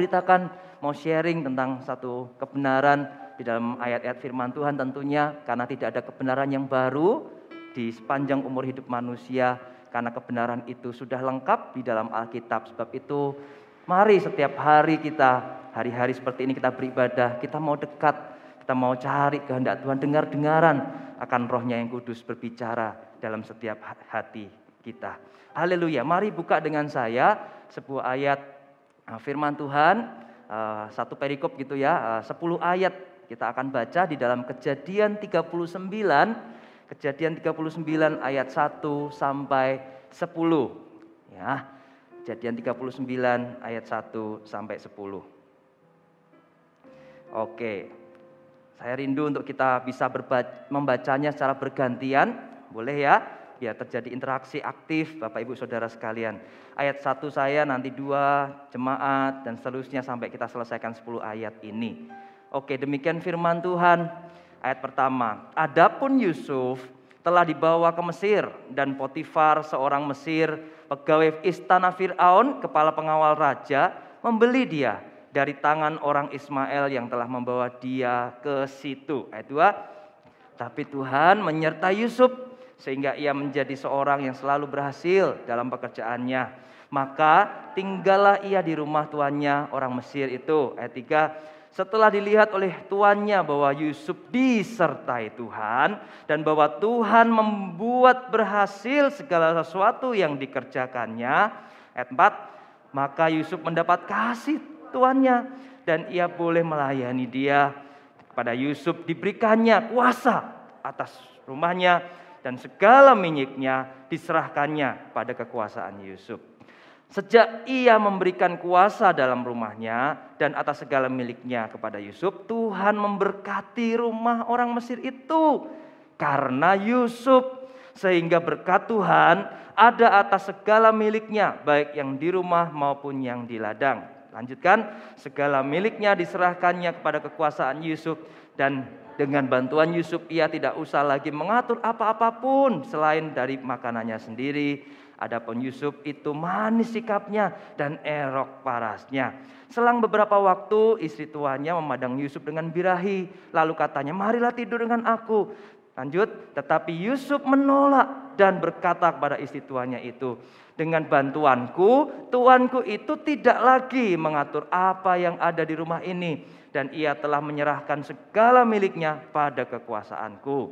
beritakan, mau sharing tentang satu kebenaran di dalam ayat-ayat firman Tuhan tentunya karena tidak ada kebenaran yang baru di sepanjang umur hidup manusia karena kebenaran itu sudah lengkap di dalam Alkitab. Sebab itu mari setiap hari kita hari-hari seperti ini kita beribadah, kita mau dekat kita mau cari kehendak Tuhan, dengar-dengaran akan rohnya yang kudus berbicara dalam setiap hati kita. Haleluya, mari buka dengan saya sebuah ayat Ah, firman Tuhan ah, satu perikop gitu ya, 10 ah, ayat kita akan baca di dalam Kejadian 39, Kejadian 39 ayat 1 sampai 10. Ya. Kejadian 39 ayat 1 sampai 10. Oke. Saya rindu untuk kita bisa membacanya secara bergantian, boleh ya? Ya terjadi interaksi aktif Bapak Ibu Saudara sekalian. Ayat satu saya nanti dua jemaat dan seterusnya sampai kita selesaikan 10 ayat ini. Oke, demikian firman Tuhan. Ayat pertama, adapun Yusuf telah dibawa ke Mesir dan Potifar seorang Mesir pegawai istana Firaun kepala pengawal raja membeli dia dari tangan orang Ismail yang telah membawa dia ke situ. Ayat dua. Tapi Tuhan menyertai Yusuf sehingga ia menjadi seorang yang selalu berhasil dalam pekerjaannya. Maka tinggallah ia di rumah tuannya orang Mesir itu. Ayat 3, setelah dilihat oleh tuannya bahwa Yusuf disertai Tuhan dan bahwa Tuhan membuat berhasil segala sesuatu yang dikerjakannya. Ayat 4, maka Yusuf mendapat kasih tuannya dan ia boleh melayani dia. Kepada Yusuf diberikannya kuasa atas rumahnya dan segala miliknya diserahkannya pada kekuasaan Yusuf. Sejak ia memberikan kuasa dalam rumahnya dan atas segala miliknya kepada Yusuf, Tuhan memberkati rumah orang Mesir itu karena Yusuf sehingga berkat Tuhan ada atas segala miliknya baik yang di rumah maupun yang di ladang. Lanjutkan, segala miliknya diserahkannya kepada kekuasaan Yusuf dan dengan bantuan Yusuf ia tidak usah lagi mengatur apa-apapun selain dari makanannya sendiri. Adapun Yusuf itu manis sikapnya dan erok parasnya. Selang beberapa waktu istri tuannya memandang Yusuf dengan birahi. Lalu katanya marilah tidur dengan aku. Lanjut, tetapi Yusuf menolak dan berkata kepada istri tuannya itu, dengan bantuanku, tuanku itu tidak lagi mengatur apa yang ada di rumah ini dan ia telah menyerahkan segala miliknya pada kekuasaanku.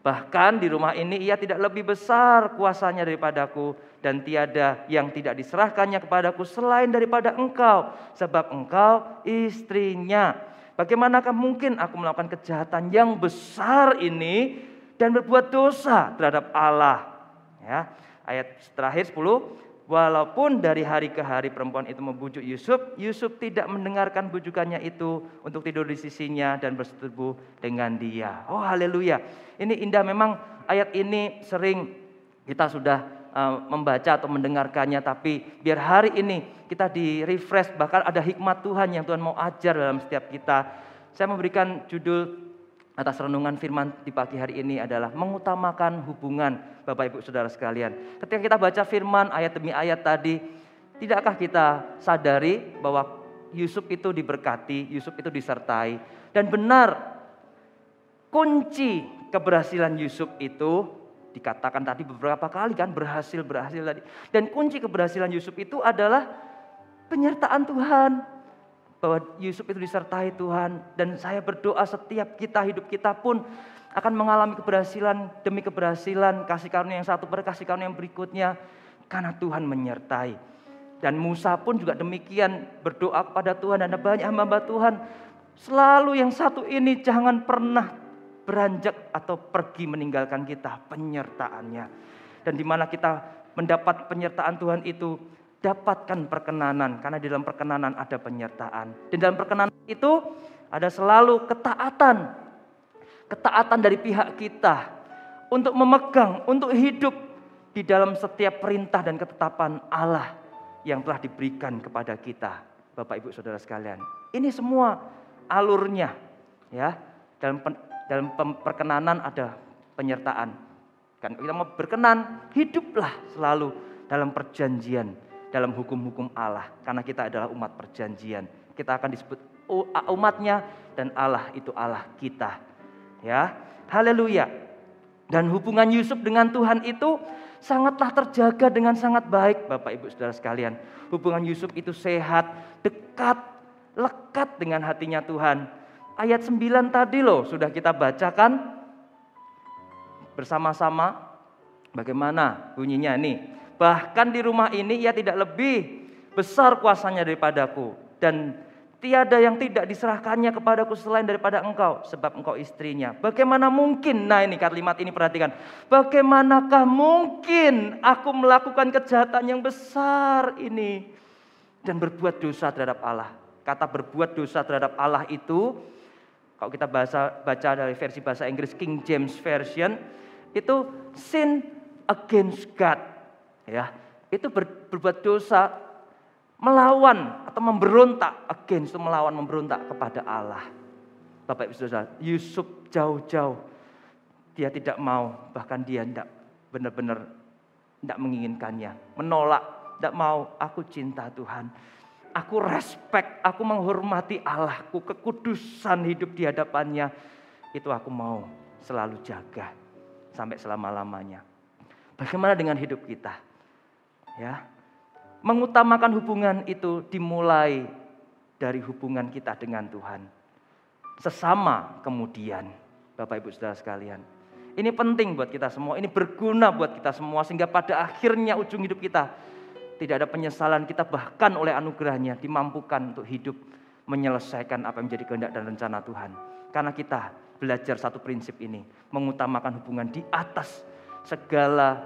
Bahkan di rumah ini ia tidak lebih besar kuasanya daripadaku dan tiada yang tidak diserahkannya kepadaku selain daripada engkau sebab engkau istrinya. Bagaimanakah mungkin aku melakukan kejahatan yang besar ini dan berbuat dosa terhadap Allah? Ya. Ayat terakhir 10, Walaupun dari hari ke hari perempuan itu membujuk Yusuf, Yusuf tidak mendengarkan bujukannya itu untuk tidur di sisinya dan bersetubuh dengan dia. Oh haleluya. Ini indah memang ayat ini sering kita sudah eh, membaca atau mendengarkannya tapi biar hari ini kita di refresh bahkan ada hikmat Tuhan yang Tuhan mau ajar dalam setiap kita. Saya memberikan judul atas renungan firman di pagi hari ini adalah mengutamakan hubungan Bapak Ibu Saudara sekalian. Ketika kita baca firman ayat demi ayat tadi, tidakkah kita sadari bahwa Yusuf itu diberkati, Yusuf itu disertai dan benar kunci keberhasilan Yusuf itu dikatakan tadi beberapa kali kan berhasil berhasil tadi. Dan kunci keberhasilan Yusuf itu adalah penyertaan Tuhan bahwa Yusuf itu disertai Tuhan dan saya berdoa setiap kita hidup kita pun akan mengalami keberhasilan demi keberhasilan kasih karunia yang satu per kasih karunia yang berikutnya karena Tuhan menyertai dan Musa pun juga demikian berdoa kepada Tuhan dan banyak hamba-hamba Tuhan selalu yang satu ini jangan pernah beranjak atau pergi meninggalkan kita penyertaannya dan di mana kita mendapat penyertaan Tuhan itu dapatkan perkenanan karena di dalam perkenanan ada penyertaan. Di dalam perkenanan itu ada selalu ketaatan. Ketaatan dari pihak kita untuk memegang, untuk hidup di dalam setiap perintah dan ketetapan Allah yang telah diberikan kepada kita. Bapak Ibu Saudara sekalian, ini semua alurnya ya. Dalam pen, dalam perkenanan ada penyertaan. Kan kita mau berkenan, hiduplah selalu dalam perjanjian dalam hukum-hukum Allah. Karena kita adalah umat perjanjian. Kita akan disebut umatnya dan Allah itu Allah kita. Ya, haleluya. Dan hubungan Yusuf dengan Tuhan itu sangatlah terjaga dengan sangat baik Bapak Ibu Saudara sekalian. Hubungan Yusuf itu sehat, dekat, lekat dengan hatinya Tuhan. Ayat 9 tadi loh sudah kita bacakan bersama-sama bagaimana bunyinya nih. Bahkan di rumah ini ia tidak lebih besar kuasanya daripadaku. Dan tiada yang tidak diserahkannya kepadaku selain daripada engkau. Sebab engkau istrinya. Bagaimana mungkin, nah ini kalimat ini perhatikan. Bagaimanakah mungkin aku melakukan kejahatan yang besar ini. Dan berbuat dosa terhadap Allah. Kata berbuat dosa terhadap Allah itu. Kalau kita bahasa, baca dari versi bahasa Inggris King James Version. Itu sin against God ya itu ber, berbuat dosa melawan atau memberontak against itu melawan memberontak kepada Allah. Bapak Ibu Saudara, Yusuf jauh-jauh dia tidak mau bahkan dia tidak benar-benar tidak menginginkannya, menolak, tidak mau aku cinta Tuhan. Aku respect, aku menghormati Allahku, kekudusan hidup di hadapannya. Itu aku mau selalu jaga sampai selama-lamanya. Bagaimana dengan hidup kita? Ya. Mengutamakan hubungan itu dimulai dari hubungan kita dengan Tuhan. Sesama kemudian, Bapak Ibu Saudara sekalian. Ini penting buat kita semua, ini berguna buat kita semua sehingga pada akhirnya ujung hidup kita tidak ada penyesalan kita bahkan oleh anugerahnya dimampukan untuk hidup menyelesaikan apa yang menjadi kehendak dan rencana Tuhan. Karena kita belajar satu prinsip ini, mengutamakan hubungan di atas segala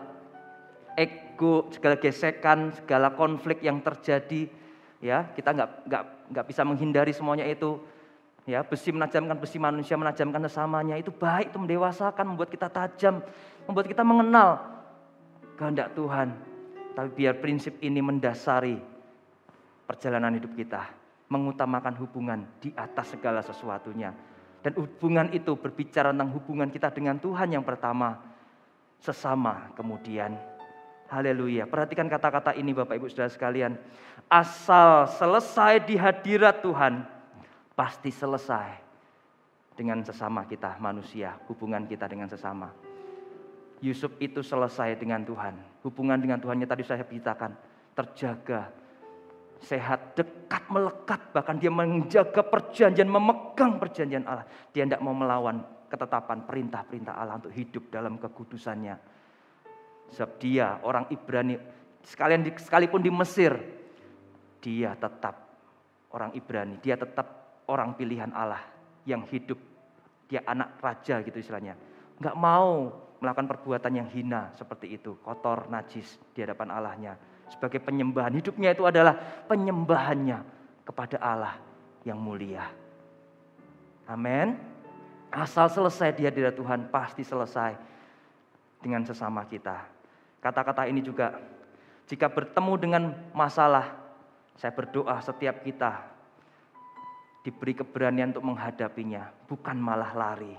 ego, segala gesekan, segala konflik yang terjadi, ya kita nggak nggak nggak bisa menghindari semuanya itu. Ya, besi menajamkan besi manusia menajamkan sesamanya itu baik itu mendewasakan, membuat kita tajam, membuat kita mengenal kehendak Tuhan. Tapi biar prinsip ini mendasari perjalanan hidup kita, mengutamakan hubungan di atas segala sesuatunya. Dan hubungan itu berbicara tentang hubungan kita dengan Tuhan yang pertama, sesama kemudian Haleluya. Perhatikan kata-kata ini Bapak Ibu Saudara sekalian. Asal selesai di hadirat Tuhan, pasti selesai dengan sesama kita manusia, hubungan kita dengan sesama. Yusuf itu selesai dengan Tuhan. Hubungan dengan Tuhannya tadi saya beritakan, terjaga, sehat, dekat, melekat, bahkan dia menjaga perjanjian, memegang perjanjian Allah. Dia tidak mau melawan ketetapan perintah-perintah Allah untuk hidup dalam kekudusannya Sebab dia orang Ibrani, sekalian sekalipun di Mesir, dia tetap orang Ibrani, dia tetap orang pilihan Allah yang hidup. Dia anak raja gitu istilahnya. Enggak mau melakukan perbuatan yang hina seperti itu, kotor, najis di hadapan Allahnya. Sebagai penyembahan, hidupnya itu adalah penyembahannya kepada Allah yang mulia. Amin. Asal selesai dia di hadirat Tuhan pasti selesai dengan sesama kita. Kata-kata ini juga, jika bertemu dengan masalah, saya berdoa setiap kita diberi keberanian untuk menghadapinya, bukan malah lari.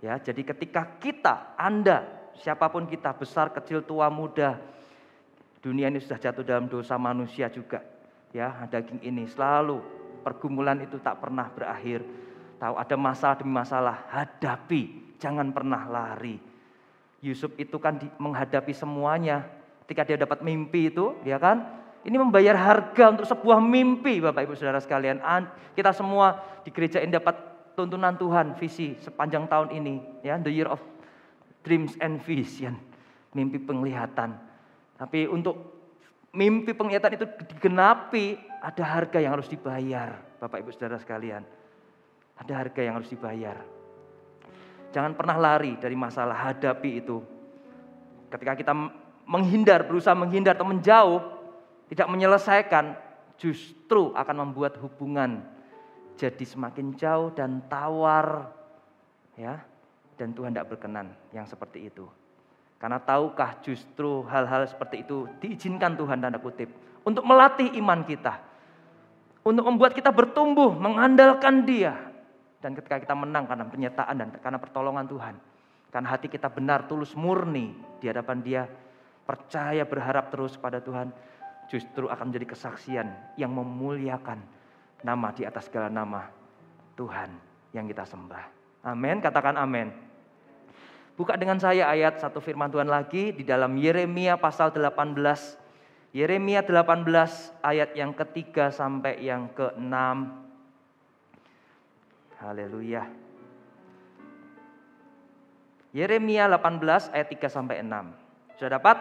Ya, jadi ketika kita, Anda, siapapun kita, besar, kecil, tua, muda, dunia ini sudah jatuh dalam dosa manusia juga. Ya, daging ini selalu pergumulan itu tak pernah berakhir. Tahu ada masalah demi masalah, hadapi, jangan pernah lari. Yusuf itu kan menghadapi semuanya. Ketika dia dapat mimpi itu, ya kan? Ini membayar harga untuk sebuah mimpi Bapak Ibu Saudara sekalian. Kita semua di gereja ini dapat tuntunan Tuhan, visi sepanjang tahun ini. ya The year of dreams and vision. Mimpi penglihatan. Tapi untuk mimpi penglihatan itu digenapi, ada harga yang harus dibayar Bapak Ibu Saudara sekalian. Ada harga yang harus dibayar. Jangan pernah lari dari masalah, hadapi itu. Ketika kita menghindar, berusaha menghindar atau menjauh, tidak menyelesaikan, justru akan membuat hubungan jadi semakin jauh dan tawar. Ya, dan Tuhan tidak berkenan yang seperti itu. Karena tahukah justru hal-hal seperti itu diizinkan Tuhan tanda kutip untuk melatih iman kita. Untuk membuat kita bertumbuh, mengandalkan dia, dan ketika kita menang karena penyertaan dan karena pertolongan Tuhan. Karena hati kita benar, tulus, murni di hadapan dia. Percaya, berharap terus pada Tuhan. Justru akan menjadi kesaksian yang memuliakan nama di atas segala nama Tuhan yang kita sembah. Amin, katakan amin. Buka dengan saya ayat satu firman Tuhan lagi di dalam Yeremia pasal 18. Yeremia 18 ayat yang ketiga sampai yang keenam. Haleluya. Yeremia 18 ayat 3 sampai 6. Sudah dapat?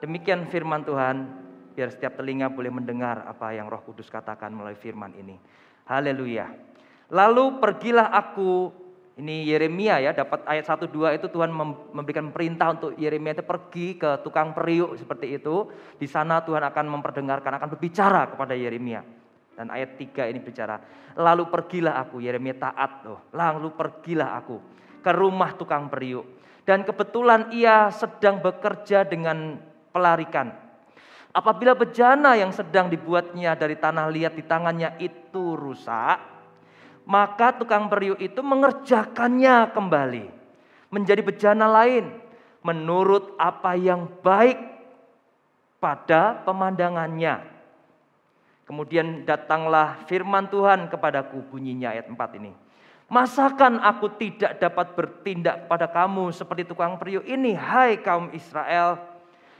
Demikian firman Tuhan, biar setiap telinga boleh mendengar apa yang Roh Kudus katakan melalui firman ini. Haleluya. Lalu pergilah aku, ini Yeremia ya, dapat ayat 1 2 itu Tuhan memberikan perintah untuk Yeremia itu pergi ke tukang periuk seperti itu. Di sana Tuhan akan memperdengarkan, akan berbicara kepada Yeremia. Dan ayat 3 ini bicara, lalu pergilah aku, Yeremia taat loh, lalu pergilah aku ke rumah tukang periuk. Dan kebetulan ia sedang bekerja dengan pelarikan. Apabila bejana yang sedang dibuatnya dari tanah liat di tangannya itu rusak, maka tukang periuk itu mengerjakannya kembali. Menjadi bejana lain menurut apa yang baik pada pemandangannya Kemudian datanglah firman Tuhan kepadaku bunyinya ayat 4 ini. Masakan aku tidak dapat bertindak pada kamu seperti tukang periuk ini, hai kaum Israel.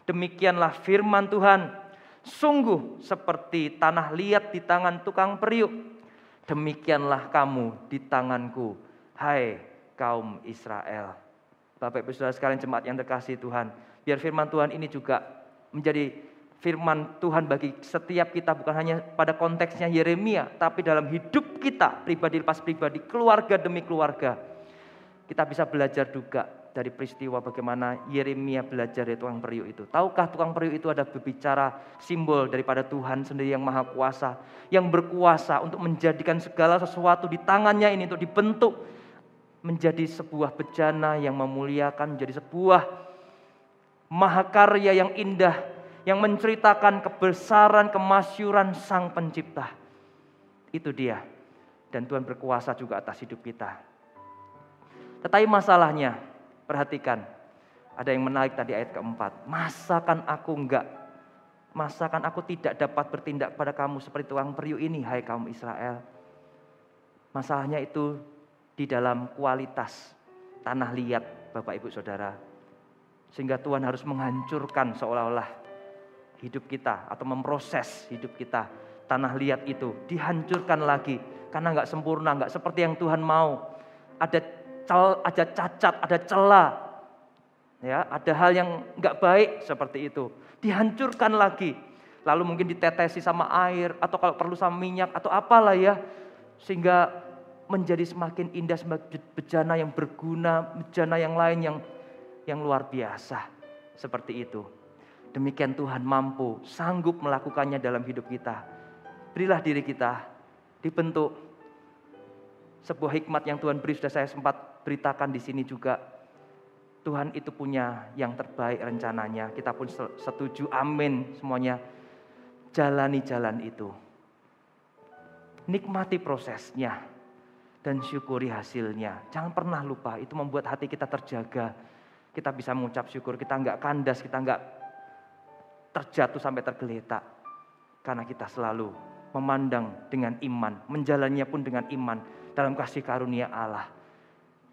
Demikianlah firman Tuhan, sungguh seperti tanah liat di tangan tukang periuk. Demikianlah kamu di tanganku, hai kaum Israel. Bapak Ibu Saudara sekalian jemaat yang terkasih Tuhan, biar firman Tuhan ini juga menjadi firman Tuhan bagi setiap kita bukan hanya pada konteksnya Yeremia tapi dalam hidup kita pribadi lepas pribadi keluarga demi keluarga kita bisa belajar juga dari peristiwa bagaimana Yeremia belajar dari tukang periuk itu. Tahukah tukang periuk itu ada berbicara simbol daripada Tuhan sendiri yang maha kuasa, yang berkuasa untuk menjadikan segala sesuatu di tangannya ini untuk dibentuk menjadi sebuah bejana yang memuliakan, menjadi sebuah mahakarya yang indah yang menceritakan kebesaran, kemasyuran sang pencipta. Itu dia. Dan Tuhan berkuasa juga atas hidup kita. Tetapi masalahnya, perhatikan. Ada yang menarik tadi ayat keempat. Masakan aku enggak Masakan aku tidak dapat bertindak pada kamu seperti tuang periuk ini, hai kaum Israel. Masalahnya itu di dalam kualitas tanah liat, Bapak Ibu Saudara. Sehingga Tuhan harus menghancurkan seolah-olah hidup kita atau memproses hidup kita. Tanah liat itu dihancurkan lagi karena nggak sempurna, nggak seperti yang Tuhan mau. Ada cel, ada cacat, ada celah. Ya, ada hal yang nggak baik seperti itu. Dihancurkan lagi. Lalu mungkin ditetesi sama air atau kalau perlu sama minyak atau apalah ya sehingga menjadi semakin indah sebagai bejana yang berguna, bejana yang lain yang yang luar biasa seperti itu. Demikian Tuhan mampu, sanggup melakukannya dalam hidup kita. Berilah diri kita dibentuk sebuah hikmat yang Tuhan beri sudah saya sempat beritakan di sini juga. Tuhan itu punya yang terbaik rencananya. Kita pun setuju, amin semuanya. Jalani jalan itu. Nikmati prosesnya dan syukuri hasilnya. Jangan pernah lupa, itu membuat hati kita terjaga. Kita bisa mengucap syukur, kita nggak kandas, kita nggak terjatuh sampai tergeletak. Karena kita selalu memandang dengan iman, menjalannya pun dengan iman dalam kasih karunia Allah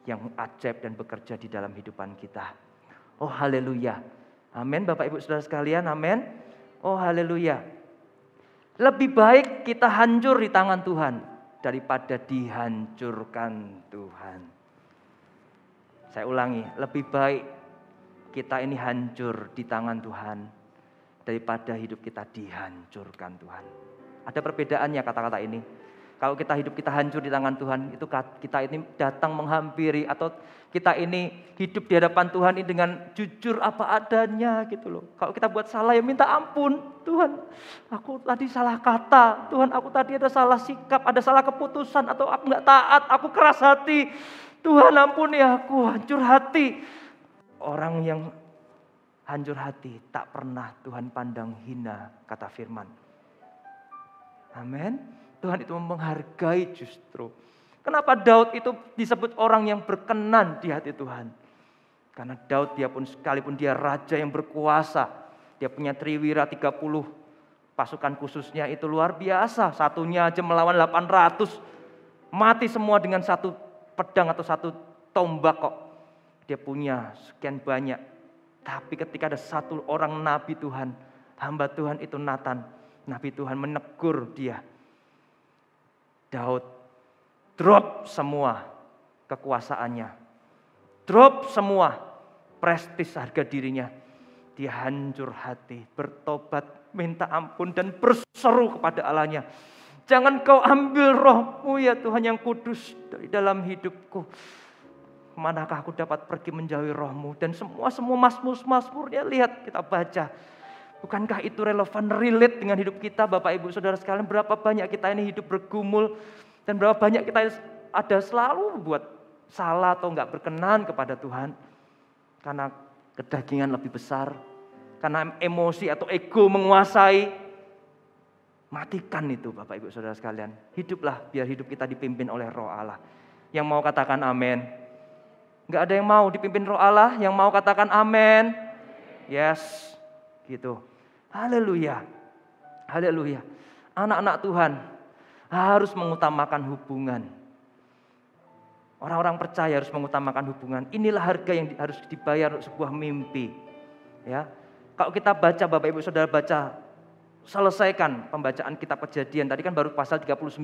yang ajaib dan bekerja di dalam hidupan kita. Oh haleluya. Amin Bapak Ibu Saudara sekalian, amin. Oh haleluya. Lebih baik kita hancur di tangan Tuhan daripada dihancurkan Tuhan. Saya ulangi, lebih baik kita ini hancur di tangan Tuhan daripada hidup kita dihancurkan Tuhan. Ada perbedaannya kata-kata ini. Kalau kita hidup kita hancur di tangan Tuhan, itu kita ini datang menghampiri atau kita ini hidup di hadapan Tuhan ini dengan jujur apa adanya gitu loh. Kalau kita buat salah ya minta ampun. Tuhan, aku tadi salah kata. Tuhan, aku tadi ada salah sikap, ada salah keputusan atau aku nggak taat, aku keras hati. Tuhan ampuni aku, hancur hati. Orang yang hancur hati tak pernah Tuhan pandang hina, kata firman. Amin. Tuhan itu menghargai justru. Kenapa Daud itu disebut orang yang berkenan di hati Tuhan? Karena Daud dia pun sekalipun dia raja yang berkuasa, dia punya triwira 30 pasukan khususnya itu luar biasa. Satunya aja melawan 800 mati semua dengan satu pedang atau satu tombak kok. Dia punya sekian banyak tapi ketika ada satu orang nabi Tuhan, hamba Tuhan itu Nathan, nabi Tuhan menegur dia. Daud drop semua kekuasaannya. Drop semua prestis harga dirinya. Dia hancur hati, bertobat, minta ampun dan berseru kepada Allahnya. Jangan kau ambil rohmu ya Tuhan yang kudus dari dalam hidupku. Manakah aku dapat pergi menjauhi rohmu? Dan semua-semua masmur masmur dia ya, lihat kita baca. Bukankah itu relevan, relate dengan hidup kita Bapak Ibu Saudara sekalian. Berapa banyak kita ini hidup bergumul. Dan berapa banyak kita ada selalu buat salah atau nggak berkenan kepada Tuhan. Karena kedagingan lebih besar. Karena emosi atau ego menguasai. Matikan itu Bapak Ibu Saudara sekalian. Hiduplah biar hidup kita dipimpin oleh roh Allah. Yang mau katakan amin. Nggak ada yang mau dipimpin roh Allah, yang mau katakan amin. Yes, gitu. Haleluya. Haleluya. Anak-anak Tuhan harus mengutamakan hubungan. Orang-orang percaya harus mengutamakan hubungan. Inilah harga yang harus dibayar untuk sebuah mimpi. Ya. Kalau kita baca Bapak Ibu Saudara baca selesaikan pembacaan kitab kejadian. Tadi kan baru pasal 39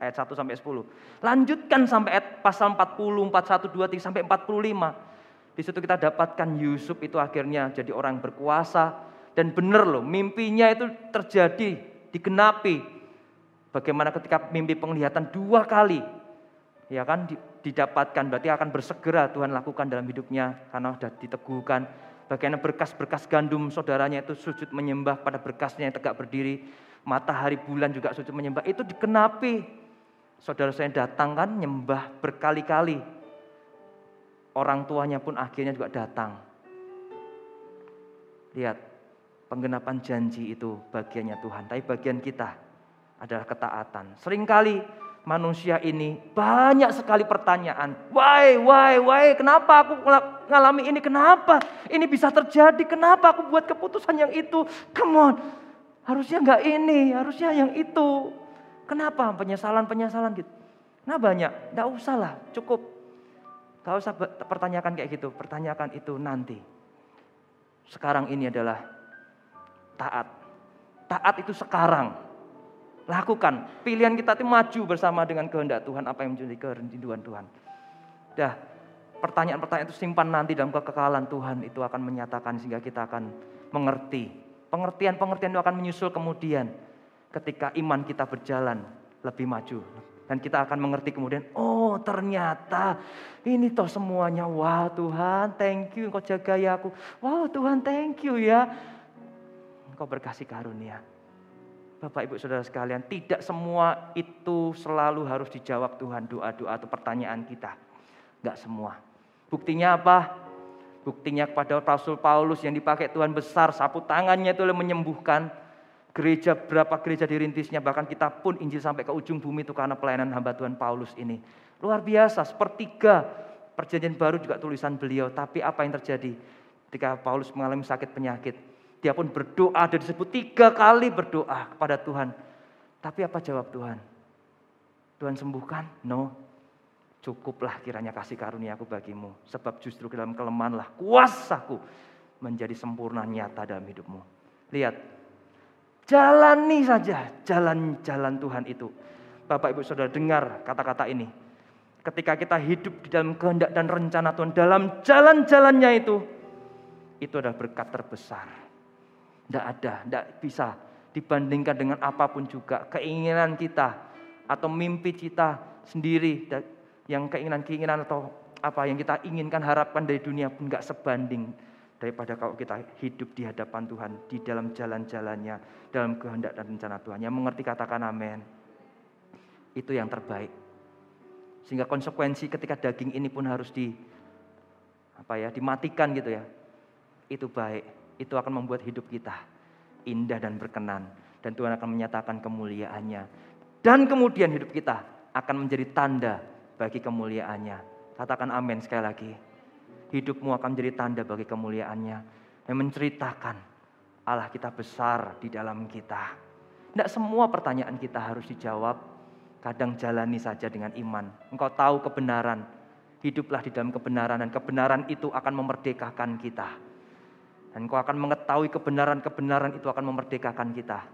ayat 1 sampai 10. Lanjutkan sampai ayat pasal 40, 41, 23 sampai 45. Di situ kita dapatkan Yusuf itu akhirnya jadi orang berkuasa dan benar loh mimpinya itu terjadi, digenapi. Bagaimana ketika mimpi penglihatan dua kali ya kan didapatkan berarti akan bersegera Tuhan lakukan dalam hidupnya karena sudah diteguhkan Bagaimana berkas-berkas gandum saudaranya itu sujud menyembah pada berkasnya yang tegak berdiri. Matahari bulan juga sujud menyembah. Itu dikenapi. Saudara saya datang kan nyembah berkali-kali. Orang tuanya pun akhirnya juga datang. Lihat, penggenapan janji itu bagiannya Tuhan. Tapi bagian kita adalah ketaatan. Seringkali manusia ini banyak sekali pertanyaan. Why, why, why, kenapa aku ngalami ini, kenapa? Ini bisa terjadi, kenapa aku buat keputusan yang itu? Come on, harusnya nggak ini, harusnya yang itu. Kenapa penyesalan-penyesalan gitu? Nah banyak, nggak usah lah, cukup. Gak usah pertanyakan kayak gitu, pertanyakan itu nanti. Sekarang ini adalah taat. Taat itu sekarang, lakukan. Pilihan kita itu maju bersama dengan kehendak Tuhan, apa yang menjadi kerinduan Tuhan. Dah, pertanyaan-pertanyaan itu simpan nanti dalam kekekalan Tuhan itu akan menyatakan sehingga kita akan mengerti. Pengertian-pengertian itu akan menyusul kemudian ketika iman kita berjalan lebih maju. Dan kita akan mengerti kemudian, oh ternyata ini toh semuanya, wow Tuhan thank you engkau jagai aku. Wow Tuhan thank you ya, engkau berkasih karunia. Bapak Ibu Saudara sekalian, tidak semua itu selalu harus dijawab Tuhan doa-doa atau pertanyaan kita. Enggak semua. Buktinya apa? Buktinya kepada Rasul Paulus yang dipakai Tuhan besar, sapu tangannya itu menyembuhkan. Gereja berapa gereja dirintisnya, bahkan kita pun Injil sampai ke ujung bumi itu karena pelayanan hamba Tuhan Paulus ini. Luar biasa, sepertiga perjanjian baru juga tulisan beliau. Tapi apa yang terjadi? Ketika Paulus mengalami sakit penyakit, dia pun berdoa dia disebut tiga kali berdoa kepada Tuhan. Tapi apa jawab Tuhan? Tuhan sembuhkan? No. Cukuplah kiranya kasih karunia Aku bagimu. Sebab justru dalam kelemahanlah kuasaku menjadi sempurna nyata dalam hidupmu. Lihat, jalani saja jalan-jalan Tuhan itu. Bapak ibu saudara dengar kata-kata ini. Ketika kita hidup di dalam kehendak dan rencana Tuhan, dalam jalan-jalannya itu, itu adalah berkat terbesar tidak ada, tidak bisa dibandingkan dengan apapun juga. Keinginan kita atau mimpi kita sendiri yang keinginan-keinginan atau apa yang kita inginkan harapkan dari dunia pun nggak sebanding daripada kalau kita hidup di hadapan Tuhan di dalam jalan-jalannya dalam kehendak dan rencana Tuhan yang mengerti katakan amin itu yang terbaik sehingga konsekuensi ketika daging ini pun harus di apa ya dimatikan gitu ya itu baik itu akan membuat hidup kita indah dan berkenan. Dan Tuhan akan menyatakan kemuliaannya. Dan kemudian hidup kita akan menjadi tanda bagi kemuliaannya. Katakan amin sekali lagi. Hidupmu akan menjadi tanda bagi kemuliaannya. Dan menceritakan Allah kita besar di dalam kita. Tidak semua pertanyaan kita harus dijawab. Kadang jalani saja dengan iman. Engkau tahu kebenaran. Hiduplah di dalam kebenaran dan kebenaran itu akan memerdekakan kita dan kau akan mengetahui kebenaran-kebenaran itu akan memerdekakan kita.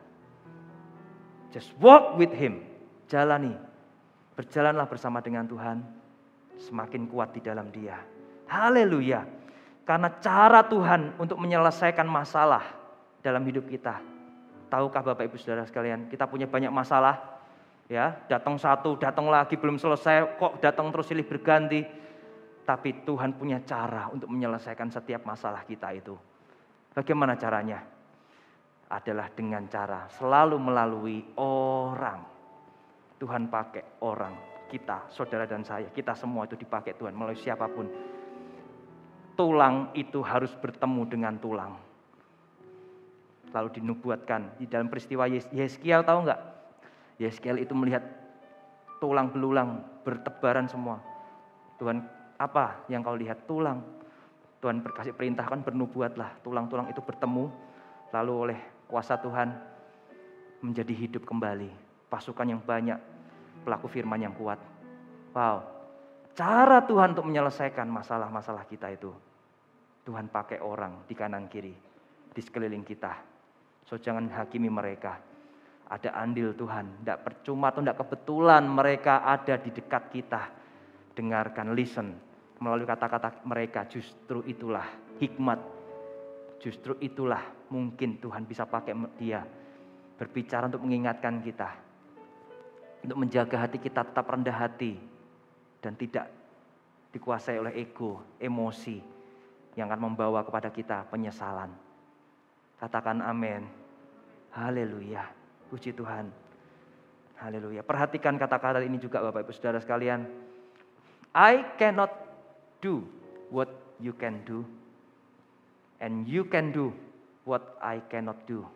Just walk with him. Jalani. Berjalanlah bersama dengan Tuhan. Semakin kuat di dalam dia. Haleluya. Karena cara Tuhan untuk menyelesaikan masalah dalam hidup kita. Tahukah Bapak Ibu Saudara sekalian, kita punya banyak masalah. Ya, datang satu, datang lagi belum selesai, kok datang terus silih berganti. Tapi Tuhan punya cara untuk menyelesaikan setiap masalah kita itu. Bagaimana caranya? Adalah dengan cara selalu melalui orang. Tuhan pakai orang, kita, saudara dan saya, kita semua itu dipakai Tuhan melalui siapapun. Tulang itu harus bertemu dengan tulang. Lalu dinubuatkan di dalam peristiwa Yeskiel tahu nggak? Yeskiel itu melihat tulang belulang bertebaran semua. Tuhan apa yang kau lihat? Tulang Tuhan berkasih perintahkan bernubuatlah, tulang-tulang itu bertemu, lalu oleh kuasa Tuhan menjadi hidup kembali. Pasukan yang banyak, pelaku firman yang kuat. Wow, cara Tuhan untuk menyelesaikan masalah-masalah kita itu. Tuhan pakai orang di kanan kiri, di sekeliling kita. So jangan hakimi mereka. Ada andil Tuhan, tidak percuma atau tidak kebetulan mereka ada di dekat kita. Dengarkan, listen, melalui kata-kata mereka. Justru itulah hikmat. Justru itulah mungkin Tuhan bisa pakai dia berbicara untuk mengingatkan kita. Untuk menjaga hati kita tetap rendah hati dan tidak dikuasai oleh ego, emosi yang akan membawa kepada kita penyesalan. Katakan amin. Haleluya. Puji Tuhan. Haleluya. Perhatikan kata-kata ini juga Bapak Ibu Saudara sekalian. I cannot do what you can do, and you can do what I cannot do.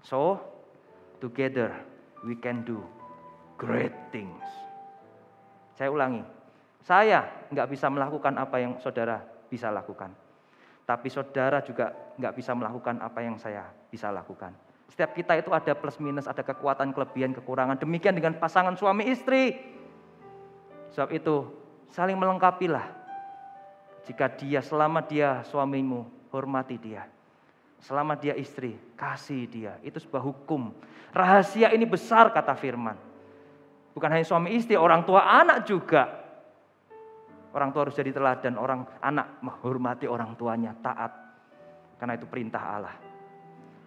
So, together we can do great things. Saya ulangi, saya nggak bisa melakukan apa yang saudara bisa lakukan. Tapi saudara juga nggak bisa melakukan apa yang saya bisa lakukan. Setiap kita itu ada plus minus, ada kekuatan, kelebihan, kekurangan. Demikian dengan pasangan suami istri. Sebab itu Saling melengkapilah. Jika dia, selama dia suamimu, hormati dia. Selama dia istri, kasih dia. Itu sebuah hukum. Rahasia ini besar kata firman. Bukan hanya suami istri, orang tua anak juga. Orang tua harus jadi teladan, orang anak menghormati orang tuanya, taat. Karena itu perintah Allah.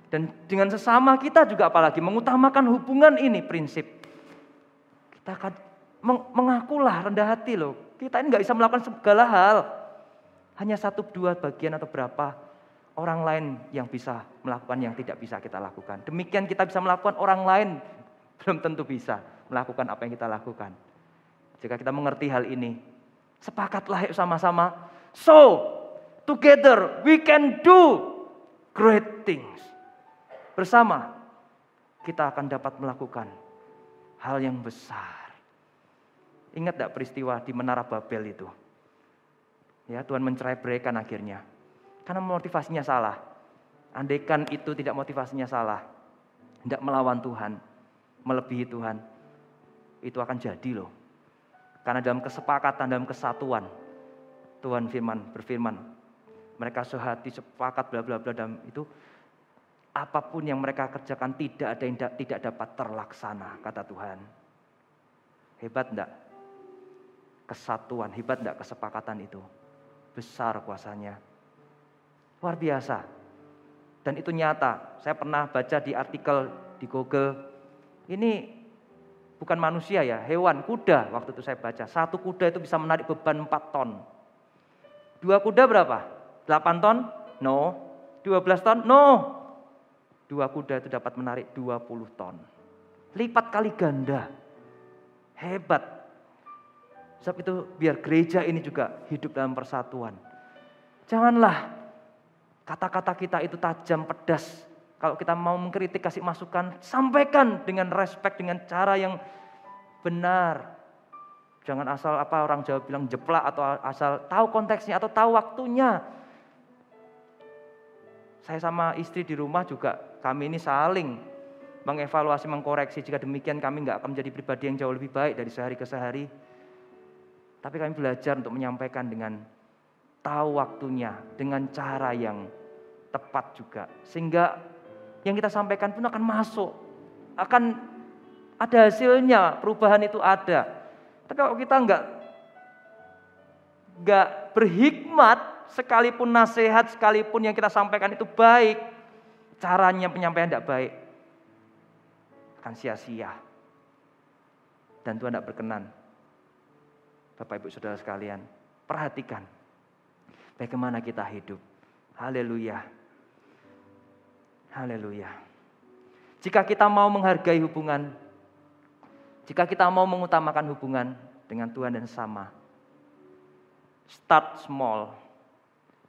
Dan dengan sesama kita juga apalagi mengutamakan hubungan ini prinsip. Kita akan mengakulah rendah hati loh. Kita ini nggak bisa melakukan segala hal. Hanya satu dua bagian atau berapa orang lain yang bisa melakukan yang tidak bisa kita lakukan. Demikian kita bisa melakukan orang lain belum tentu bisa melakukan apa yang kita lakukan. Jika kita mengerti hal ini, sepakatlah yuk sama-sama. So, together we can do great things. Bersama kita akan dapat melakukan hal yang besar. Ingat tidak peristiwa di Menara Babel itu? Ya, Tuhan mencerai berikan akhirnya. Karena motivasinya salah. Andaikan itu tidak motivasinya salah. Tidak melawan Tuhan. Melebihi Tuhan. Itu akan jadi loh. Karena dalam kesepakatan, dalam kesatuan. Tuhan firman berfirman. Mereka sehati sepakat bla bla bla dalam itu apapun yang mereka kerjakan tidak ada yang tidak dapat terlaksana, kata Tuhan. Hebat enggak? kesatuan. Hebat tidak kesepakatan itu? Besar kuasanya. Luar biasa. Dan itu nyata. Saya pernah baca di artikel di Google. Ini bukan manusia ya, hewan, kuda waktu itu saya baca. Satu kuda itu bisa menarik beban 4 ton. Dua kuda berapa? 8 ton? No. 12 ton? No. Dua kuda itu dapat menarik 20 ton. Lipat kali ganda. Hebat Sebab itu biar gereja ini juga hidup dalam persatuan. Janganlah kata-kata kita itu tajam, pedas. Kalau kita mau mengkritik, kasih masukan, sampaikan dengan respek, dengan cara yang benar. Jangan asal apa orang Jawa bilang jeplak atau asal tahu konteksnya atau tahu waktunya. Saya sama istri di rumah juga kami ini saling mengevaluasi, mengkoreksi. Jika demikian kami nggak akan menjadi pribadi yang jauh lebih baik dari sehari ke sehari. Tapi kami belajar untuk menyampaikan dengan tahu waktunya, dengan cara yang tepat juga. Sehingga yang kita sampaikan pun akan masuk, akan ada hasilnya, perubahan itu ada. Tapi kalau kita enggak enggak berhikmat sekalipun nasihat, sekalipun yang kita sampaikan itu baik, caranya penyampaian tidak baik, akan sia-sia. Dan Tuhan tidak berkenan Bapak Ibu Saudara sekalian, perhatikan bagaimana kita hidup. Haleluya. Haleluya. Jika kita mau menghargai hubungan, jika kita mau mengutamakan hubungan dengan Tuhan dan sama, start small,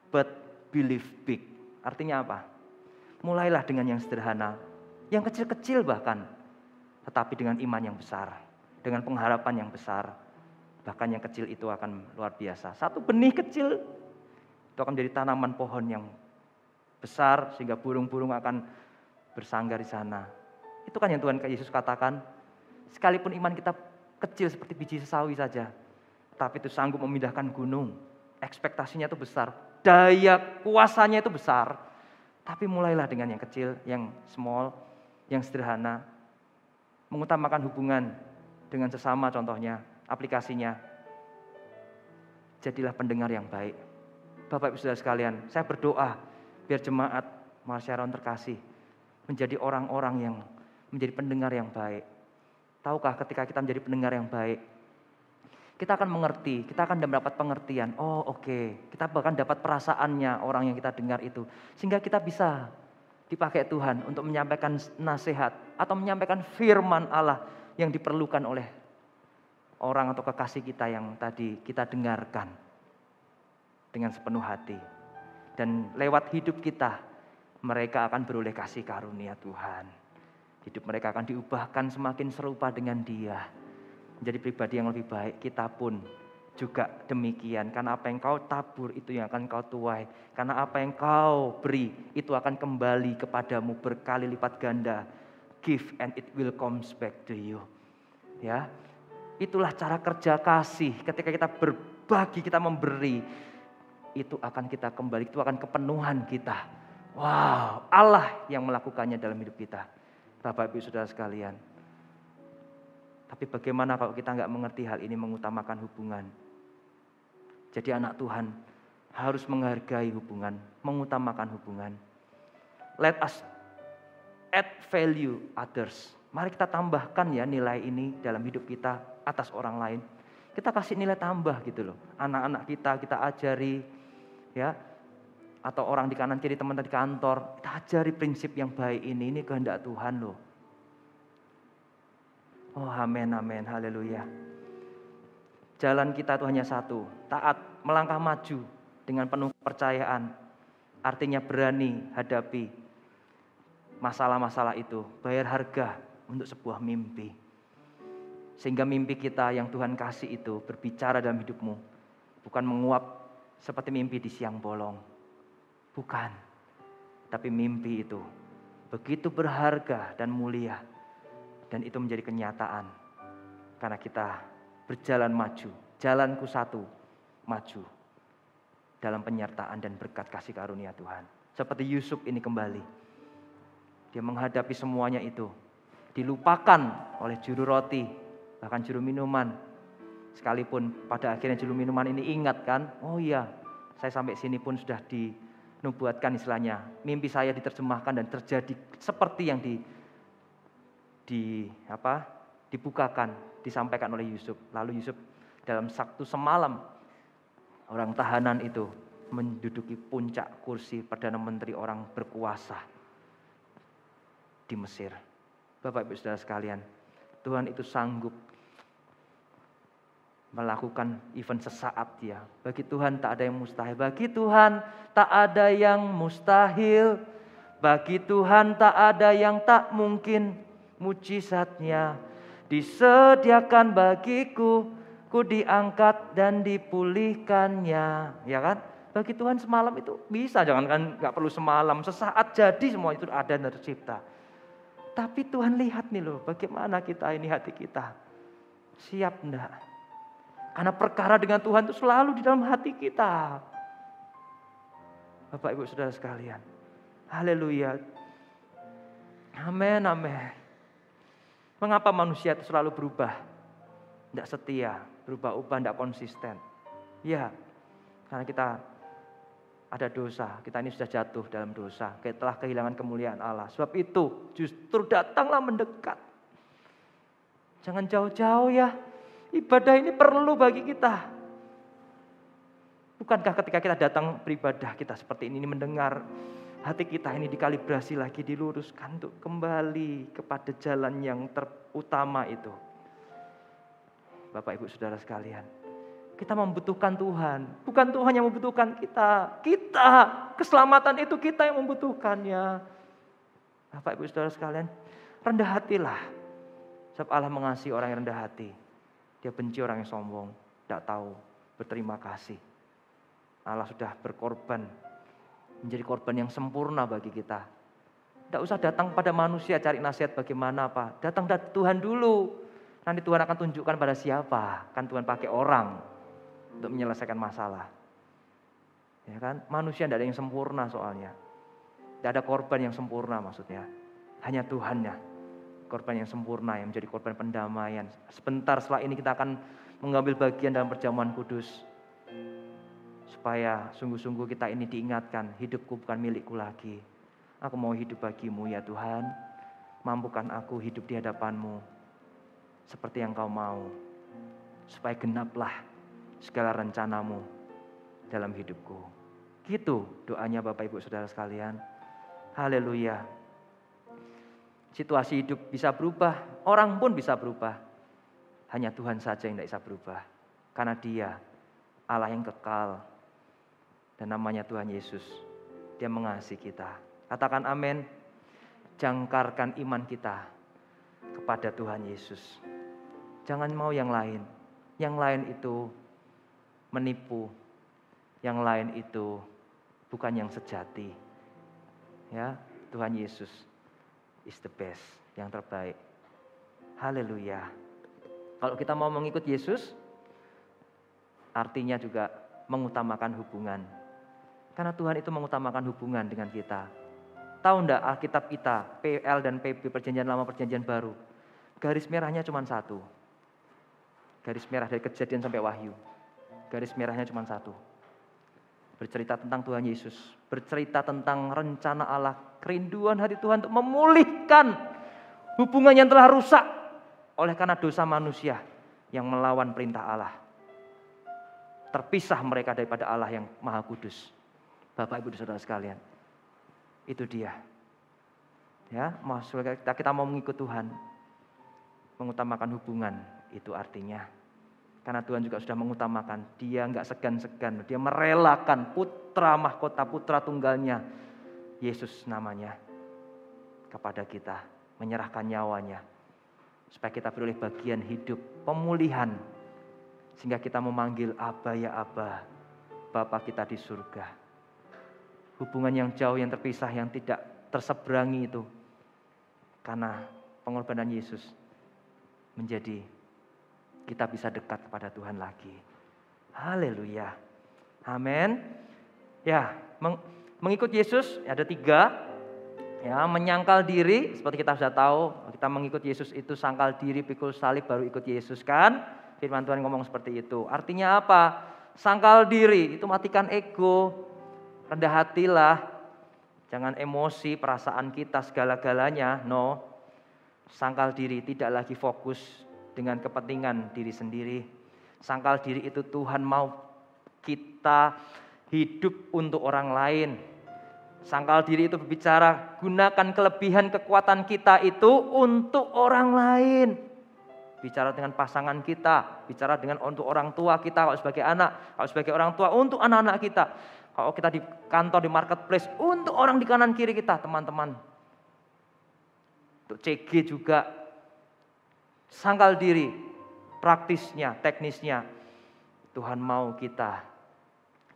but believe big. Artinya apa? Mulailah dengan yang sederhana, yang kecil-kecil bahkan, tetapi dengan iman yang besar, dengan pengharapan yang besar, Bahkan yang kecil itu akan luar biasa. Satu benih kecil itu akan menjadi tanaman pohon yang besar sehingga burung-burung akan bersanggar di sana. Itu kan yang Tuhan Yesus katakan. Sekalipun iman kita kecil seperti biji sesawi saja, tapi itu sanggup memindahkan gunung. Ekspektasinya itu besar, daya kuasanya itu besar. Tapi mulailah dengan yang kecil, yang small, yang sederhana. Mengutamakan hubungan dengan sesama contohnya, aplikasinya. Jadilah pendengar yang baik. Bapak Ibu Saudara sekalian, saya berdoa biar jemaat masyarakat terkasih menjadi orang-orang yang menjadi pendengar yang baik. Tahukah ketika kita menjadi pendengar yang baik, kita akan mengerti, kita akan mendapat pengertian. Oh, oke. Okay. Kita bahkan dapat perasaannya orang yang kita dengar itu. Sehingga kita bisa dipakai Tuhan untuk menyampaikan nasihat atau menyampaikan firman Allah yang diperlukan oleh orang atau kekasih kita yang tadi kita dengarkan dengan sepenuh hati. Dan lewat hidup kita, mereka akan beroleh kasih karunia Tuhan. Hidup mereka akan diubahkan semakin serupa dengan dia. Menjadi pribadi yang lebih baik, kita pun juga demikian. Karena apa yang kau tabur itu yang akan kau tuai. Karena apa yang kau beri itu akan kembali kepadamu berkali lipat ganda. Give and it will comes back to you. Ya, Itulah cara kerja kasih. Ketika kita berbagi, kita memberi, itu akan kita kembali, itu akan kepenuhan kita. Wow, Allah yang melakukannya dalam hidup kita. Bapak Ibu Saudara sekalian. Tapi bagaimana kalau kita nggak mengerti hal ini mengutamakan hubungan? Jadi anak Tuhan harus menghargai hubungan, mengutamakan hubungan. Let us add value others. Mari kita tambahkan ya nilai ini dalam hidup kita atas orang lain. Kita kasih nilai tambah gitu loh. Anak-anak kita kita ajari ya atau orang di kanan kiri teman di kantor, kita ajari prinsip yang baik ini, ini kehendak Tuhan loh. Oh amin amin haleluya. Jalan kita itu hanya satu, taat, melangkah maju dengan penuh kepercayaan. Artinya berani hadapi masalah-masalah itu, bayar harga untuk sebuah mimpi. Sehingga mimpi kita yang Tuhan kasih itu berbicara dalam hidupmu. Bukan menguap seperti mimpi di siang bolong. Bukan. Tapi mimpi itu begitu berharga dan mulia. Dan itu menjadi kenyataan. Karena kita berjalan maju. Jalanku satu, maju. Dalam penyertaan dan berkat kasih karunia Tuhan. Seperti Yusuf ini kembali. Dia menghadapi semuanya itu. Dilupakan oleh juru roti bahkan juru minuman. Sekalipun pada akhirnya juru minuman ini ingat kan, oh iya, saya sampai sini pun sudah dinubuatkan istilahnya. Mimpi saya diterjemahkan dan terjadi seperti yang di di apa dibukakan disampaikan oleh Yusuf. Lalu Yusuf dalam satu semalam orang tahanan itu menduduki puncak kursi perdana menteri orang berkuasa di Mesir. Bapak Ibu Saudara sekalian, Tuhan itu sanggup melakukan event sesaat ya. Bagi Tuhan tak ada yang mustahil. Bagi Tuhan tak ada yang mustahil. Bagi Tuhan tak ada yang tak mungkin. Mujizatnya disediakan bagiku. Ku diangkat dan dipulihkannya. Ya kan? Bagi Tuhan semalam itu bisa. Jangan kan nggak perlu semalam. Sesaat jadi semua itu ada dan tercipta. Tapi Tuhan lihat nih loh, bagaimana kita ini hati kita. Siap enggak? Karena perkara dengan Tuhan itu selalu di dalam hati kita. Bapak Ibu Saudara sekalian. Haleluya. Amin, amin. Mengapa manusia itu selalu berubah? Tidak setia, berubah-ubah, tidak konsisten. Ya, karena kita ada dosa. Kita ini sudah jatuh dalam dosa. Kita telah kehilangan kemuliaan Allah. Sebab itu justru datanglah mendekat. Jangan jauh-jauh ya. Ibadah ini perlu bagi kita. Bukankah ketika kita datang beribadah kita seperti ini, ini mendengar hati kita ini dikalibrasi lagi, diluruskan untuk kembali kepada jalan yang terutama itu. Bapak Ibu Saudara sekalian, kita membutuhkan Tuhan. Bukan Tuhan yang membutuhkan kita. Kita. Keselamatan itu kita yang membutuhkannya. Bapak ibu saudara sekalian. Rendah hatilah. Sebab Allah mengasihi orang yang rendah hati. Dia benci orang yang sombong. Tidak tahu. Berterima kasih. Allah sudah berkorban. Menjadi korban yang sempurna bagi kita. Tidak usah datang pada manusia cari nasihat bagaimana apa. Datang dari Tuhan dulu. Nanti Tuhan akan tunjukkan pada siapa. Kan Tuhan pakai orang untuk menyelesaikan masalah. Ya kan? Manusia tidak ada yang sempurna soalnya. Tidak ada korban yang sempurna maksudnya. Hanya Tuhan ya, Korban yang sempurna yang menjadi korban pendamaian. Sebentar setelah ini kita akan mengambil bagian dalam perjamuan kudus. Supaya sungguh-sungguh kita ini diingatkan. Hidupku bukan milikku lagi. Aku mau hidup bagimu ya Tuhan. Mampukan aku hidup di hadapanmu. Seperti yang kau mau. Supaya genaplah segala rencanamu dalam hidupku. Gitu doanya Bapak Ibu Saudara sekalian. Haleluya. Situasi hidup bisa berubah, orang pun bisa berubah. Hanya Tuhan saja yang tidak bisa berubah. Karena dia Allah yang kekal. Dan namanya Tuhan Yesus. Dia mengasihi kita. Katakan amin. Jangkarkan iman kita kepada Tuhan Yesus. Jangan mau yang lain. Yang lain itu menipu. Yang lain itu bukan yang sejati. Ya, Tuhan Yesus is the best, yang terbaik. Haleluya. Kalau kita mau mengikut Yesus, artinya juga mengutamakan hubungan. Karena Tuhan itu mengutamakan hubungan dengan kita. Tahu enggak Alkitab kita, PL dan PB, perjanjian lama, perjanjian baru. Garis merahnya cuma satu. Garis merah dari kejadian sampai wahyu garis merahnya cuma satu. Bercerita tentang Tuhan Yesus, bercerita tentang rencana Allah, kerinduan hati Tuhan untuk memulihkan hubungan yang telah rusak oleh karena dosa manusia yang melawan perintah Allah. Terpisah mereka daripada Allah yang Maha Kudus. Bapak Ibu Saudara sekalian. Itu dia. Ya, maksudnya kita, kita mau mengikut Tuhan. Mengutamakan hubungan itu artinya karena Tuhan juga sudah mengutamakan, dia nggak segan-segan, dia merelakan putra mahkota, putra tunggalnya, Yesus namanya, kepada kita, menyerahkan nyawanya, supaya kita beroleh bagian hidup, pemulihan, sehingga kita memanggil Aba ya Aba, Bapa kita di surga. Hubungan yang jauh, yang terpisah, yang tidak terseberangi itu, karena pengorbanan Yesus menjadi kita bisa dekat kepada Tuhan lagi. Haleluya. Amin. Ya, meng, mengikut Yesus ya, ada tiga. Ya, menyangkal diri seperti kita sudah tahu, kita mengikut Yesus itu sangkal diri pikul salib baru ikut Yesus kan? Firman Tuhan ngomong seperti itu. Artinya apa? Sangkal diri itu matikan ego, rendah hatilah, jangan emosi perasaan kita segala-galanya. No, sangkal diri tidak lagi fokus dengan kepentingan diri sendiri. Sangkal diri itu Tuhan mau kita hidup untuk orang lain. Sangkal diri itu berbicara, gunakan kelebihan kekuatan kita itu untuk orang lain. Bicara dengan pasangan kita, bicara dengan untuk orang tua kita, kalau sebagai anak, kalau sebagai orang tua, untuk anak-anak kita. Kalau kita di kantor, di marketplace, untuk orang di kanan kiri kita, teman-teman. Untuk CG juga, sangkal diri, praktisnya, teknisnya. Tuhan mau kita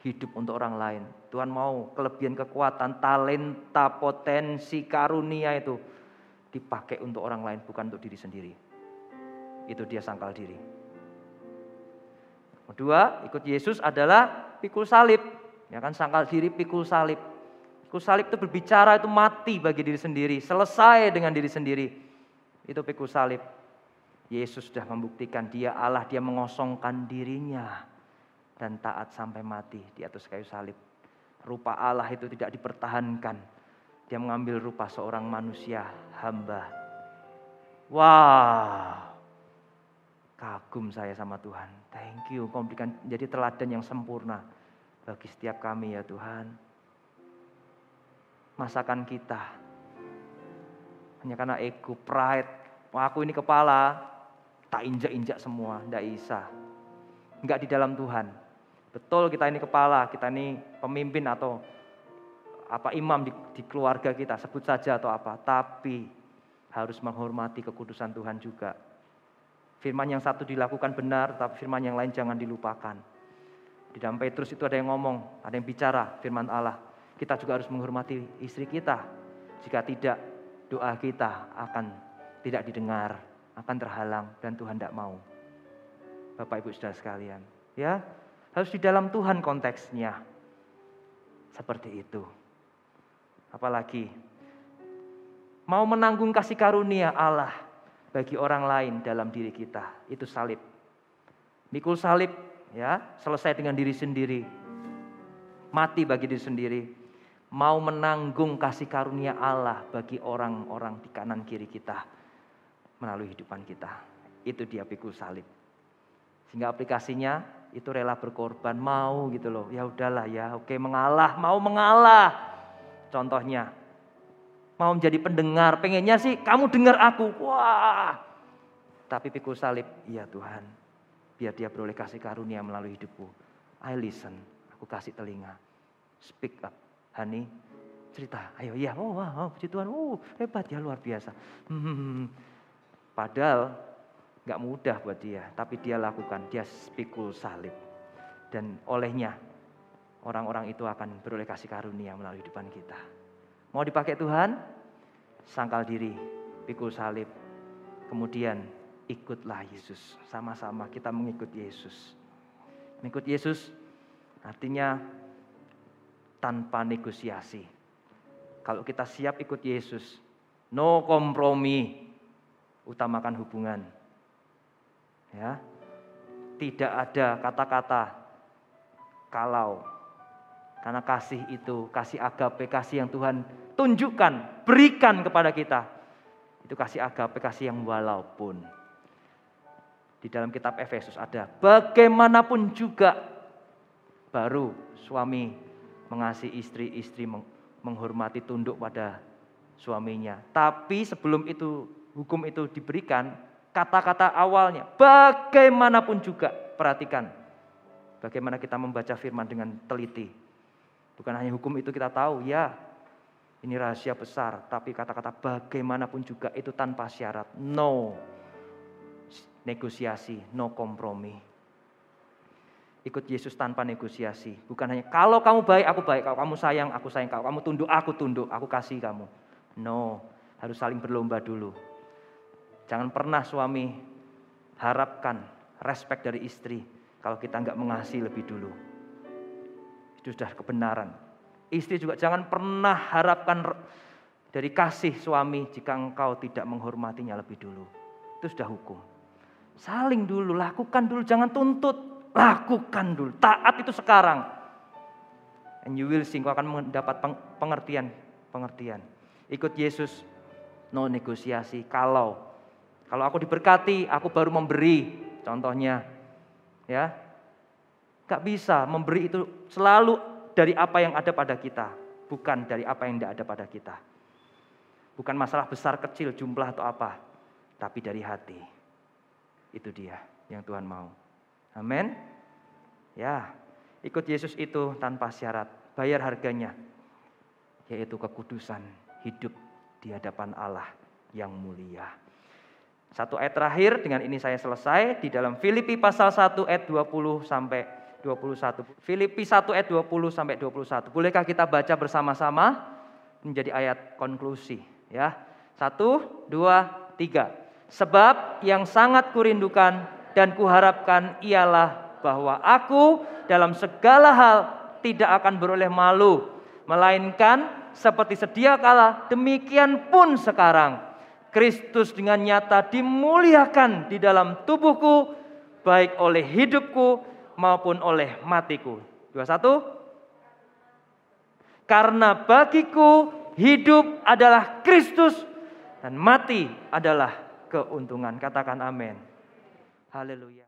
hidup untuk orang lain. Tuhan mau kelebihan kekuatan, talenta, potensi, karunia itu dipakai untuk orang lain, bukan untuk diri sendiri. Itu dia sangkal diri. Kedua, ikut Yesus adalah pikul salib. Ya kan sangkal diri pikul salib. Pikul salib itu berbicara itu mati bagi diri sendiri, selesai dengan diri sendiri. Itu pikul salib. Yesus sudah membuktikan dia Allah, dia mengosongkan dirinya dan taat sampai mati di atas kayu salib. Rupa Allah itu tidak dipertahankan. Dia mengambil rupa seorang manusia hamba. Wow. Kagum saya sama Tuhan. Thank you. Kau memberikan jadi teladan yang sempurna bagi setiap kami ya Tuhan. Masakan kita hanya karena ego, pride. Wah, aku ini kepala, tak injak-injak semua, tidak bisa. Enggak di dalam Tuhan. Betul kita ini kepala, kita ini pemimpin atau apa imam di, di keluarga kita, sebut saja atau apa, tapi harus menghormati kekudusan Tuhan juga. Firman yang satu dilakukan benar, tapi firman yang lain jangan dilupakan. Di dalam Petrus itu ada yang ngomong, ada yang bicara firman Allah. Kita juga harus menghormati istri kita. Jika tidak, doa kita akan tidak didengar akan terhalang dan Tuhan tidak mau. Bapak Ibu Saudara sekalian, ya. Harus di dalam Tuhan konteksnya. Seperti itu. Apalagi mau menanggung kasih karunia Allah bagi orang lain dalam diri kita, itu salib. Mikul salib ya, selesai dengan diri sendiri. Mati bagi diri sendiri, mau menanggung kasih karunia Allah bagi orang-orang di kanan kiri kita melalui hidupan kita. Itu dia pikul salib. Sehingga aplikasinya itu rela berkorban, mau gitu loh. Ya udahlah ya, oke mengalah, mau mengalah. Contohnya, mau menjadi pendengar, pengennya sih kamu dengar aku. Wah. Tapi pikul salib, iya Tuhan. Biar dia beroleh kasih karunia melalui hidupku. I listen, aku kasih telinga. Speak up, honey. Cerita, ayo iya, oh, wow, puji Tuhan, uh, hebat ya luar biasa. Hmm, hmm, hmm, hmm. Padahal nggak mudah buat dia, tapi dia lakukan, dia pikul salib. Dan olehnya orang-orang itu akan beroleh kasih karunia melalui depan kita. Mau dipakai Tuhan? Sangkal diri, pikul salib. Kemudian ikutlah Yesus. Sama-sama kita mengikut Yesus. Mengikut Yesus artinya tanpa negosiasi. Kalau kita siap ikut Yesus, no kompromi, utamakan hubungan. Ya. Tidak ada kata-kata kalau karena kasih itu, kasih agape, kasih yang Tuhan tunjukkan, berikan kepada kita. Itu kasih agape, kasih yang walaupun di dalam kitab Efesus ada bagaimanapun juga baru suami mengasihi istri, istri menghormati tunduk pada suaminya. Tapi sebelum itu hukum itu diberikan, kata-kata awalnya bagaimanapun juga perhatikan bagaimana kita membaca firman dengan teliti. Bukan hanya hukum itu kita tahu, ya ini rahasia besar, tapi kata-kata bagaimanapun juga itu tanpa syarat. No negosiasi, no kompromi. Ikut Yesus tanpa negosiasi. Bukan hanya kalau kamu baik, aku baik. Kalau kamu sayang, aku sayang. Kalau kamu tunduk, aku tunduk. Aku kasih kamu. No, harus saling berlomba dulu Jangan pernah suami harapkan respek dari istri kalau kita nggak mengasihi lebih dulu. Itu sudah kebenaran. Istri juga jangan pernah harapkan dari kasih suami jika engkau tidak menghormatinya lebih dulu. Itu sudah hukum. Saling dulu, lakukan dulu, jangan tuntut. Lakukan dulu, taat itu sekarang. And you will see, akan mendapat pengertian. pengertian. Ikut Yesus, no negosiasi. Kalau kalau aku diberkati, aku baru memberi. Contohnya, ya, gak bisa memberi itu selalu dari apa yang ada pada kita, bukan dari apa yang tidak ada pada kita. Bukan masalah besar kecil jumlah atau apa, tapi dari hati. Itu dia yang Tuhan mau. Amin. Ya, ikut Yesus itu tanpa syarat, bayar harganya, yaitu kekudusan hidup di hadapan Allah yang mulia. Satu ayat terakhir dengan ini saya selesai di dalam Filipi pasal 1 ayat 20 sampai 21. Filipi 1 ayat 20 sampai 21. Bolehkah kita baca bersama-sama menjadi ayat konklusi ya. Satu, dua, tiga. Sebab yang sangat kurindukan dan kuharapkan ialah bahwa aku dalam segala hal tidak akan beroleh malu, melainkan seperti sedia kala demikian pun sekarang Kristus dengan nyata dimuliakan di dalam tubuhku, baik oleh hidupku maupun oleh matiku. 21. Karena bagiku hidup adalah Kristus dan mati adalah keuntungan. Katakan amin. Haleluya.